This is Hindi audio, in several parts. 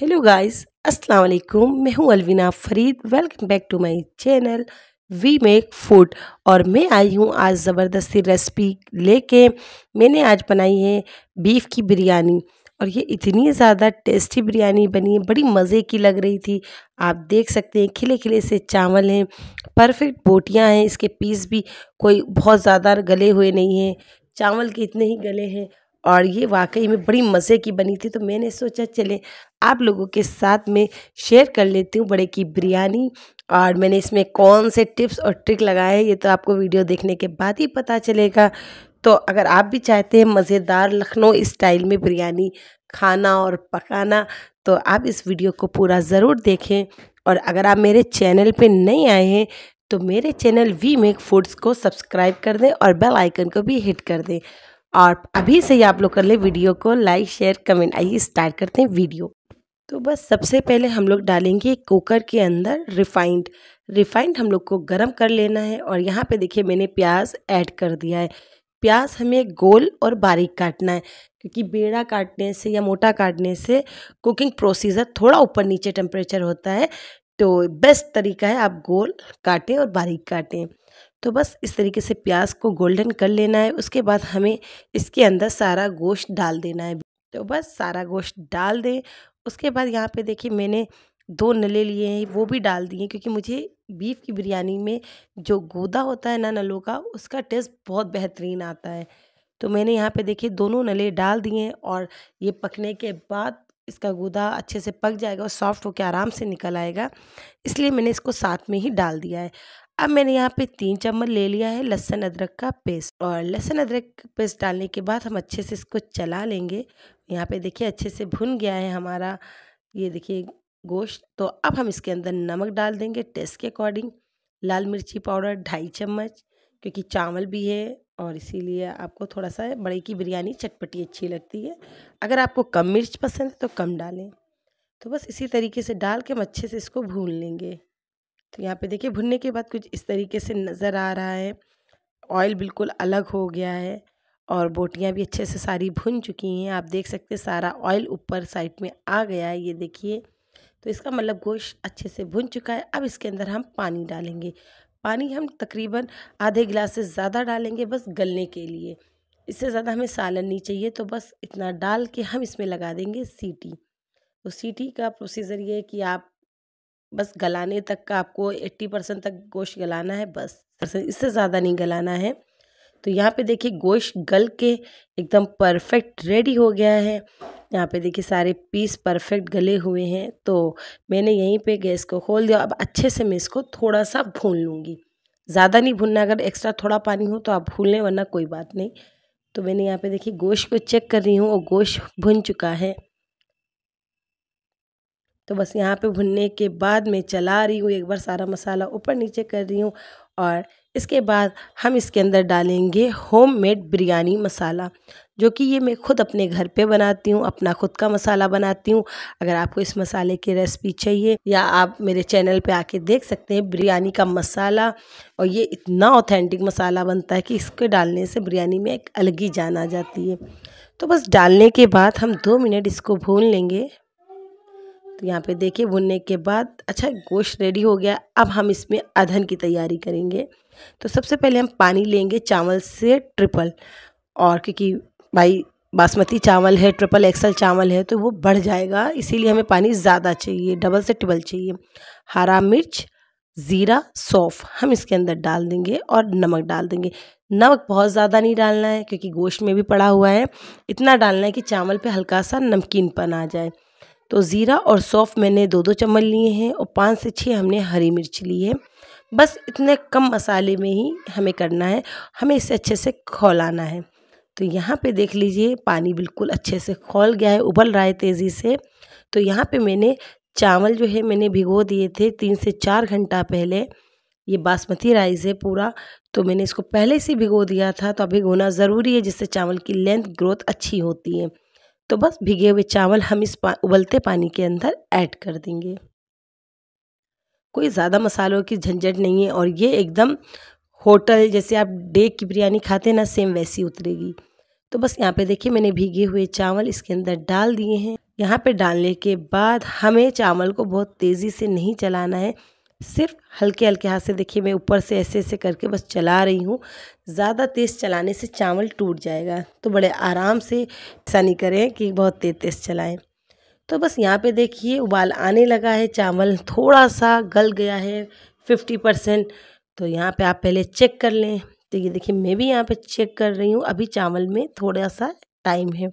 हेलो गाइस अस्सलाम वालेकुम मैं हूं Alvina Farid welcome back to my channel we make food और मैं आई हूं आज ज़बरदस्ती रेसिपी लेके मैंने आज बनाई है बीफ की बिरयानी और ये इतनी ज़्यादा टेस्टी बिरयानी बनी है बड़ी मज़े की लग रही थी आप देख सकते हैं खिले खिले से चावल हैं परफेक्ट बोटियाँ हैं इसके पीस भी कोई बहुत ज़्यादा गले हुए नहीं हैं चावल के इतने ही गले हैं और ये वाकई में बड़ी मज़े की बनी थी तो मैंने सोचा चले आप लोगों के साथ में शेयर कर लेती हूँ बड़े की बिरयानी और मैंने इसमें कौन से टिप्स और ट्रिक लगाए हैं ये तो आपको वीडियो देखने के बाद ही पता चलेगा तो अगर आप भी चाहते हैं मज़ेदार लखनऊ स्टाइल में बिरयानी खाना और पकाना तो आप इस वीडियो को पूरा ज़रूर देखें और अगर आप मेरे चैनल पे नहीं आए हैं तो मेरे चैनल वी मेक फूड्स को सब्सक्राइब कर दें और बेल आइकन को भी हिट कर दें और अभी से ही आप लोग कर ले वीडियो को लाइक शेयर कमेंट आइए स्टार्ट करते हैं वीडियो तो बस सबसे पहले हम लोग डालेंगे कुकर के अंदर रिफाइंड रिफाइंड हम लोग को गर्म कर लेना है और यहाँ पे देखिए मैंने प्याज ऐड कर दिया है प्याज हमें गोल और बारीक काटना है क्योंकि बेड़ा काटने से या मोटा काटने से कुकिंग प्रोसीजर थोड़ा ऊपर नीचे टेम्परेचर होता है तो बेस्ट तरीका है आप गोल काटें और बारीक काटें तो बस इस तरीके से प्याज को गोल्डन कर लेना है उसके बाद हमें इसके अंदर सारा गोश्त डाल देना है तो बस सारा गोश्त डाल दें उसके बाद यहाँ पे देखिए मैंने दो नले लिए हैं वो भी डाल दिए क्योंकि मुझे बीफ की बिरयानी में जो गोदा होता है ना नलों का उसका टेस्ट बहुत बेहतरीन आता है तो मैंने यहाँ पे देखिए दोनों नले डाल दिए और ये पकने के बाद इसका गोदा अच्छे से पक जाएगा और सॉफ्ट होकर आराम से निकल आएगा इसलिए मैंने इसको साथ में ही डाल दिया है अब मैंने यहाँ पे तीन चम्मच ले लिया है लहसुन अदरक का पेस्ट और लहसुन अदरक पेस्ट डालने के बाद हम अच्छे से इसको चला लेंगे यहाँ पे देखिए अच्छे से भुन गया है हमारा ये देखिए गोश्त तो अब हम इसके अंदर नमक डाल देंगे टेस्ट के अकॉर्डिंग लाल मिर्ची पाउडर ढाई चम्मच क्योंकि चावल भी है और इसीलिए आपको थोड़ा सा बड़े की बिरयानी चटपटी अच्छी लगती है अगर आपको कम मिर्च पसंद है तो कम डालें तो बस इसी तरीके से डाल के हम अच्छे से इसको भून लेंगे तो यहाँ पे देखिए भुनने के बाद कुछ इस तरीके से नज़र आ रहा है ऑयल बिल्कुल अलग हो गया है और बोटियाँ भी अच्छे से सारी भुन चुकी हैं आप देख सकते हैं सारा ऑयल ऊपर साइड में आ गया है ये देखिए तो इसका मतलब गोश्त अच्छे से भुन चुका है अब इसके अंदर हम पानी डालेंगे पानी हम तकरीबन आधे गिलास से ज़्यादा डालेंगे बस गलने के लिए इससे ज़्यादा हमें सालन नहीं चाहिए तो बस इतना डाल के हम इसमें लगा देंगे सीटी तो सीटी का प्रोसीजर ये है कि आप बस गलाने तक का आपको एट्टी परसेंट तक गोश्त गलाना है बस इससे ज़्यादा नहीं गलाना है तो यहाँ पे देखिए गोश्त गल के एकदम परफेक्ट रेडी हो गया है यहाँ पे देखिए सारे पीस परफेक्ट गले हुए हैं तो मैंने यहीं पे गैस को खोल दिया अब अच्छे से मैं इसको थोड़ा सा भून लूँगी ज़्यादा नहीं भूनना अगर एक्स्ट्रा थोड़ा पानी हो तो आप भून लें वरना कोई बात नहीं तो मैंने यहाँ पे देखिए गोश्त को चेक कर रही हूँ और गोश्त भुन चुका है तो बस यहाँ पे भुनने के बाद मैं चला रही हूँ एक बार सारा मसाला ऊपर नीचे कर रही हूँ और इसके बाद हम इसके अंदर डालेंगे होम मेड बिरयानी मसाला जो कि ये मैं खुद अपने घर पे बनाती हूँ अपना खुद का मसाला बनाती हूँ अगर आपको इस मसाले की रेसिपी चाहिए या आप मेरे चैनल पे आके देख सकते हैं बिरयानी का मसाला और ये इतना ऑथेंटिक मसाला बनता है कि इसके डालने से बिरयानी में एक अलग ही जान आ जाती है तो बस डालने के बाद हम दो मिनट इसको भून लेंगे तो यहाँ पे देखिए भुनने के बाद अच्छा गोश्त रेडी हो गया अब हम इसमें अधन की तैयारी करेंगे तो सबसे पहले हम पानी लेंगे चावल से ट्रिपल और क्योंकि भाई बासमती चावल है ट्रिपल एक्सल चावल है तो वो बढ़ जाएगा इसीलिए हमें पानी ज़्यादा चाहिए डबल से ट्रिपल चाहिए हरा मिर्च ज़ीरा सौफ़ हम इसके अंदर डाल देंगे और नमक डाल देंगे नमक बहुत ज़्यादा नहीं डालना है क्योंकि गोश्त में भी पड़ा हुआ है इतना डालना है कि चावल पे हल्का सा नमकीनपन आ जाए तो ज़ीरा और सौफ़ मैंने दो दो चम्मच लिए हैं और पाँच से छः हमने हरी मिर्च ली है बस इतने कम मसाले में ही हमें करना है हमें इसे अच्छे से खोलाना है तो यहाँ पे देख लीजिए पानी बिल्कुल अच्छे से खोल गया है उबल रहा है तेज़ी से तो यहाँ पे मैंने चावल जो है मैंने भिगो दिए थे तीन से चार घंटा पहले ये बासमती राइस है पूरा तो मैंने इसको पहले से भिगो दिया था तो अब भिगोना ज़रूरी है जिससे चावल की लेंथ ग्रोथ अच्छी होती है तो बस भिगे हुए चावल हम इस पा, उबलते पानी के अंदर ऐड कर देंगे कोई ज़्यादा मसालों की झंझट नहीं है और ये एकदम होटल जैसे आप डेग की बिरयानी खाते हैं ना सेम वैसी उतरेगी तो बस यहाँ पे देखिए मैंने भीगे हुए चावल इसके अंदर डाल दिए हैं यहाँ पे डालने के बाद हमें चावल को बहुत तेज़ी से नहीं चलाना है सिर्फ हल्के हल्के हाथ से देखिए मैं ऊपर से ऐसे ऐसे करके बस चला रही हूँ ज़्यादा तेज़ चलाने से चावल टूट जाएगा तो बड़े आराम से ऐसा नहीं करें कि बहुत तेज़ तेज़ चलाएं तो बस यहाँ पे देखिए उबाल आने लगा है चावल थोड़ा सा गल गया है फिफ्टी परसेंट तो यहाँ पे आप पहले चेक कर लें तो ये देखिए मैं भी यहाँ पे चेक कर रही हूँ अभी चावल में थोड़ा सा टाइम है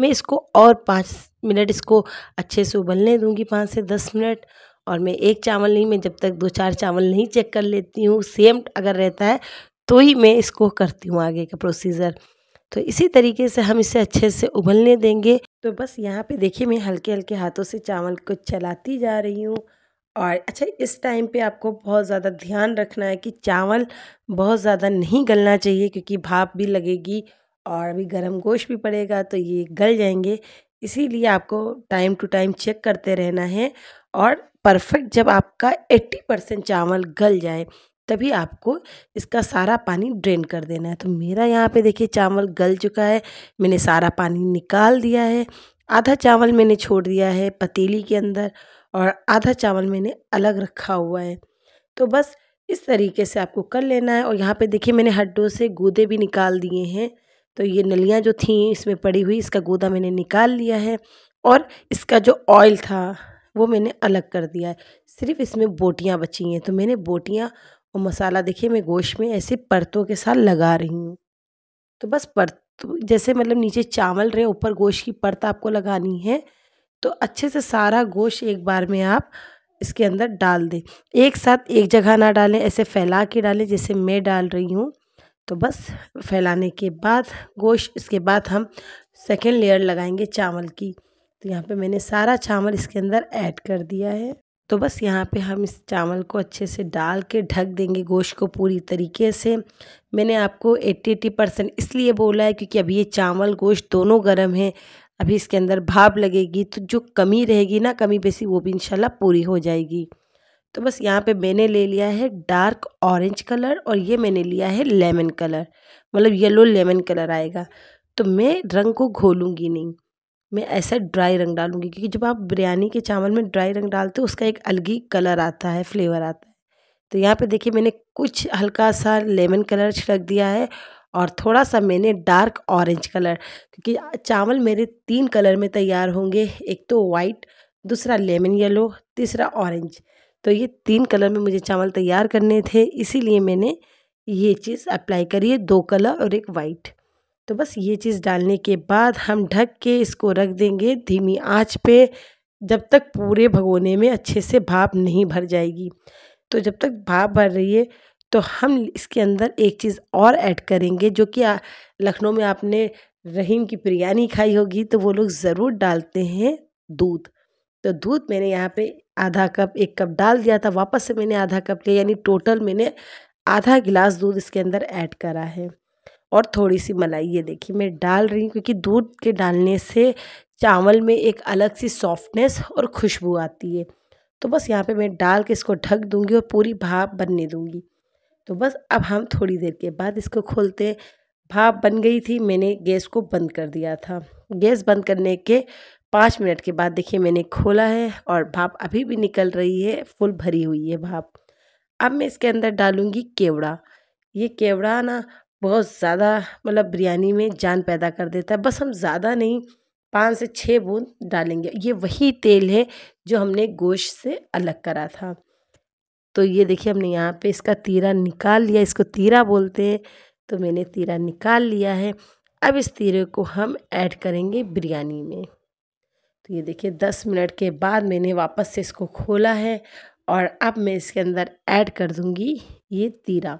मैं इसको और पाँच मिनट इसको अच्छे से उबलने दूँगी पाँच से दस मिनट और मैं एक चावल नहीं मैं जब तक दो चार चावल नहीं चेक कर लेती हूँ सेम अगर रहता है तो ही मैं इसको करती हूँ आगे का प्रोसीजर तो इसी तरीके से हम इसे अच्छे से उबलने देंगे तो बस यहाँ पे देखिए मैं हल्के हल्के हाथों से चावल को चलाती जा रही हूँ और अच्छा इस टाइम पे आपको बहुत ज़्यादा ध्यान रखना है कि चावल बहुत ज़्यादा नहीं गलना चाहिए क्योंकि भाप भी लगेगी और अभी गर्म गोश भी पड़ेगा तो ये गल जाएंगे इसीलिए आपको टाइम टू टाइम चेक करते रहना है और परफेक्ट जब आपका 80 परसेंट चावल गल जाए तभी आपको इसका सारा पानी ड्रेन कर देना है तो मेरा यहाँ पे देखिए चावल गल चुका है मैंने सारा पानी निकाल दिया है आधा चावल मैंने छोड़ दिया है पतीली के अंदर और आधा चावल मैंने अलग रखा हुआ है तो बस इस तरीके से आपको कर लेना है और यहाँ पे देखिए मैंने हड्डों से गूदे भी निकाल दिए हैं तो ये नलियाँ जो थी इसमें पड़ी हुई इसका गूदा मैंने निकाल लिया है और इसका जो ऑयल था वो मैंने अलग कर दिया है सिर्फ इसमें बोटियाँ बची हैं तो मैंने बोटियाँ और मसाला देखिए मैं गोश्त में ऐसे परतों के साथ लगा रही हूँ तो बस परत जैसे मतलब नीचे चावल रहे ऊपर गोश्त की परत आपको लगानी है तो अच्छे से सारा गोश्त एक बार में आप इसके अंदर डाल दें एक साथ एक जगह ना डालें ऐसे फैला के डालें जैसे मैं डाल रही हूँ तो बस फैलाने के बाद गोश्त इसके बाद हम सेकेंड लेयर लगाएंगे चावल की तो यहाँ पे मैंने सारा चावल इसके अंदर ऐड कर दिया है तो बस यहाँ पे हम इस चावल को अच्छे से डाल के ढक देंगे गोश्त को पूरी तरीके से मैंने आपको एट्टी एट्टी परसेंट इसलिए बोला है क्योंकि अभी ये चावल गोश्त दोनों गर्म है अभी इसके अंदर भाप लगेगी तो जो कमी रहेगी ना कमी बेसी वो भी इंशाल्लाह पूरी हो जाएगी तो बस यहाँ पे मैंने ले लिया है डार्क ऑरेंज कलर और ये मैंने लिया है लेमन कलर मतलब येलो लेमन कलर आएगा तो मैं रंग को घोलूँगी नहीं मैं ऐसा ड्राई रंग डालूंगी क्योंकि जब आप बिरयानी के चावल में ड्राई रंग डालते हो उसका एक अलग ही कलर आता है फ्लेवर आता है तो यहाँ पे देखिए मैंने कुछ हल्का सा लेमन कलर छिड़क दिया है और थोड़ा सा मैंने डार्क ऑरेंज कलर क्योंकि चावल मेरे तीन कलर में तैयार होंगे एक तो वाइट दूसरा लेमन येलो तीसरा ऑरेंज तो ये तीन कलर में मुझे चावल तैयार करने थे इसीलिए मैंने ये चीज़ अप्लाई करी है दो कलर और एक वाइट तो बस ये चीज़ डालने के बाद हम ढक के इसको रख देंगे धीमी आंच पे जब तक पूरे भगोने में अच्छे से भाप नहीं भर जाएगी तो जब तक भाप भर रही है तो हम इसके अंदर एक चीज़ और ऐड करेंगे जो कि लखनऊ में आपने रहीम की बिरयानी खाई होगी तो वो लोग ज़रूर डालते हैं दूध तो दूध मैंने यहाँ पे आधा कप एक कप डाल दिया था वापस से मैंने आधा कप लिया यानी टोटल मैंने आधा गिलास दूध इसके अंदर ऐड करा है और थोड़ी सी मलाई ये देखिए मैं डाल रही हूँ क्योंकि दूध के डालने से चावल में एक अलग सी सॉफ्टनेस और खुशबू आती है तो बस यहाँ पे मैं डाल के इसको ढक दूँगी और पूरी भाप बनने दूँगी तो बस अब हम थोड़ी देर के बाद इसको खोलते भाप बन गई थी मैंने गैस को बंद कर दिया था गैस बंद करने के पाँच मिनट के बाद देखिए मैंने खोला है और भाप अभी भी निकल रही है फुल भरी हुई है भाप अब मैं इसके अंदर डालूँगी केवड़ा ये केवड़ा ना बहुत ज़्यादा मतलब बिरयानी में जान पैदा कर देता है बस हम ज़्यादा नहीं पाँच से छः बूंद डालेंगे ये वही तेल है जो हमने गोश्त से अलग करा था तो ये देखिए हमने यहाँ पे इसका तीरा निकाल लिया इसको तीरा बोलते हैं तो मैंने तीरा निकाल लिया है अब इस तीरे को हम ऐड करेंगे बिरयानी में तो ये देखिए दस मिनट के बाद मैंने वापस से इसको खोला है और अब मैं इसके अंदर ऐड कर दूँगी ये तीरा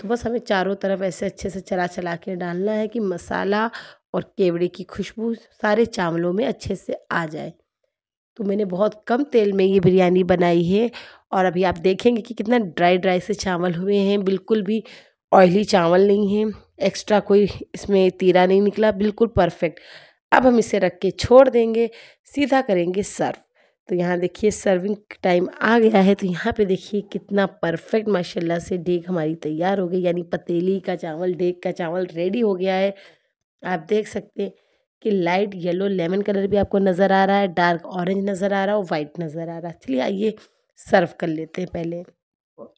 तो बस हमें चारों तरफ ऐसे अच्छे से चला चला के डालना है कि मसाला और केवड़े की खुशबू सारे चावलों में अच्छे से आ जाए तो मैंने बहुत कम तेल में ये बिरयानी बनाई है और अभी आप देखेंगे कि कितना ड्राई ड्राई से चावल हुए हैं बिल्कुल भी ऑयली चावल नहीं है एक्स्ट्रा कोई इसमें तीरा नहीं निकला बिल्कुल परफेक्ट अब हम इसे रख के छोड़ देंगे सीधा करेंगे सर्व तो यहाँ देखिए सर्विंग टाइम आ गया है तो यहाँ पे देखिए कितना परफेक्ट माशाल्लाह से डेग हमारी तैयार हो गई यानी पतीली का चावल डेग का चावल रेडी हो गया है आप देख सकते हैं कि लाइट येलो लेमन कलर भी आपको नज़र आ रहा है डार्क ऑरेंज नज़र आ रहा है और वाइट नज़र आ रहा है चलिए आइए सर्व कर लेते हैं पहले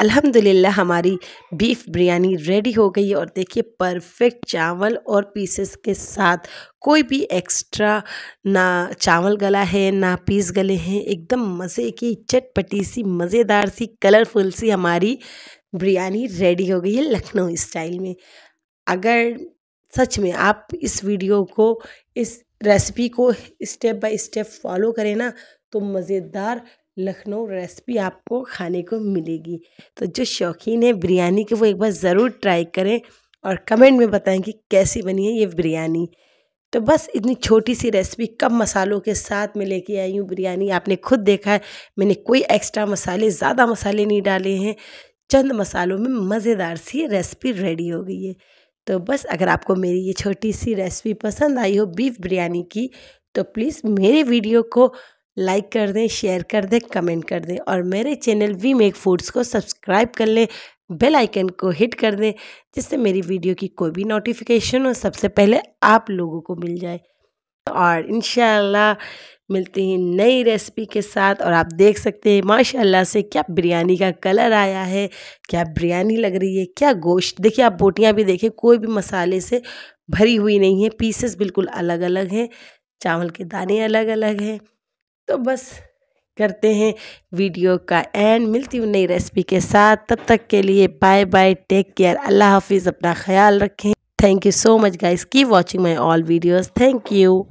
अल्हम्दुलिल्लाह हमारी बीफ बिरयानी रेडी हो गई और देखिए परफेक्ट चावल और पीसेस के साथ कोई भी एक्स्ट्रा ना चावल गला है ना पीस गले हैं एकदम मज़े की चटपटी सी मज़ेदार सी कलरफुल सी हमारी बिरयानी रेडी हो गई है लखनऊ स्टाइल में अगर सच में आप इस वीडियो को इस रेसिपी को स्टेप बाय स्टेप फॉलो करें ना तो मज़ेदार लखनऊ रेसिपी आपको खाने को मिलेगी तो जो शौकीन है बिरयानी के वो एक बार ज़रूर ट्राई करें और कमेंट में बताएं कि कैसी बनी है ये बिरयानी तो बस इतनी छोटी सी रेसिपी कम मसालों के साथ मैं लेके आई हूँ बिरयानी आपने खुद देखा है मैंने कोई एक्स्ट्रा मसाले ज़्यादा मसाले नहीं डाले हैं चंद मसालों में मज़ेदार सी रेसिपी रेडी हो गई है तो बस अगर आपको मेरी ये छोटी सी रेसिपी पसंद आई हो बीफ बिरयानी की तो प्लीज़ मेरे वीडियो को लाइक कर दें शेयर कर दें कमेंट कर दें और मेरे चैनल वी मेक फूड्स को सब्सक्राइब कर लें बेल आइकन को हिट कर दें जिससे मेरी वीडियो की कोई भी नोटिफिकेशन हो सबसे पहले आप लोगों को मिल जाए और इन मिलते हैं नई रेसिपी के साथ और आप देख सकते हैं माशाल्लाह से क्या बिरयानी का कलर आया है क्या बिरयानी लग रही है क्या गोश्त देखिए आप बोटियाँ भी देखें कोई भी मसाले से भरी हुई नहीं है पीसेस बिल्कुल अलग अलग हैं चावल के दाने अलग अलग हैं तो बस करते हैं वीडियो का एंड मिलती हूँ नई रेसिपी के साथ तब तक के लिए बाय बाय टेक केयर अल्लाह हाफिज़ अपना ख्याल रखें thank you so much guys की watching my all videos thank you